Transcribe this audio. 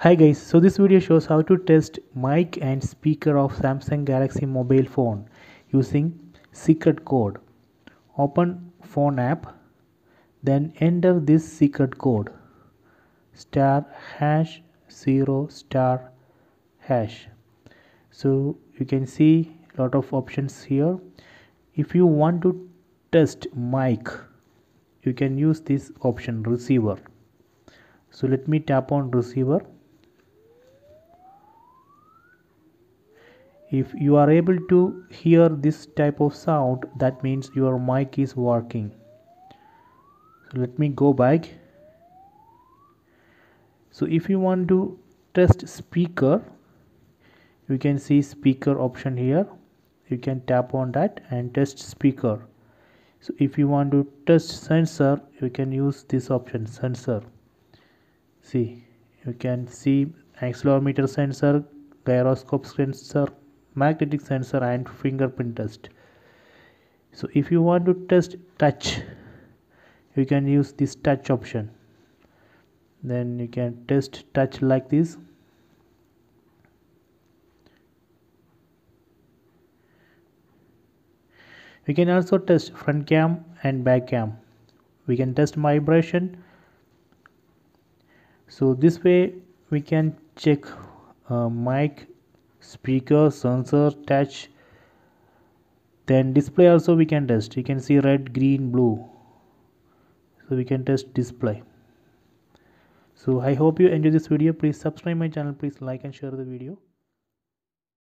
Hi guys, so this video shows how to test mic and speaker of Samsung Galaxy mobile phone using secret code. Open phone app, then enter this secret code star hash 0 star hash. So you can see lot of options here. If you want to test mic, you can use this option receiver. So let me tap on receiver if you are able to hear this type of sound that means your mic is working so let me go back so if you want to test speaker you can see speaker option here you can tap on that and test speaker so if you want to test sensor you can use this option sensor see you can see accelerometer sensor gyroscope sensor magnetic sensor and fingerprint test so if you want to test touch you can use this touch option then you can test touch like this we can also test front cam and back cam we can test vibration so this way we can check uh, mic speaker sensor touch then display also we can test you can see red green blue so we can test display so i hope you enjoy this video please subscribe my channel please like and share the video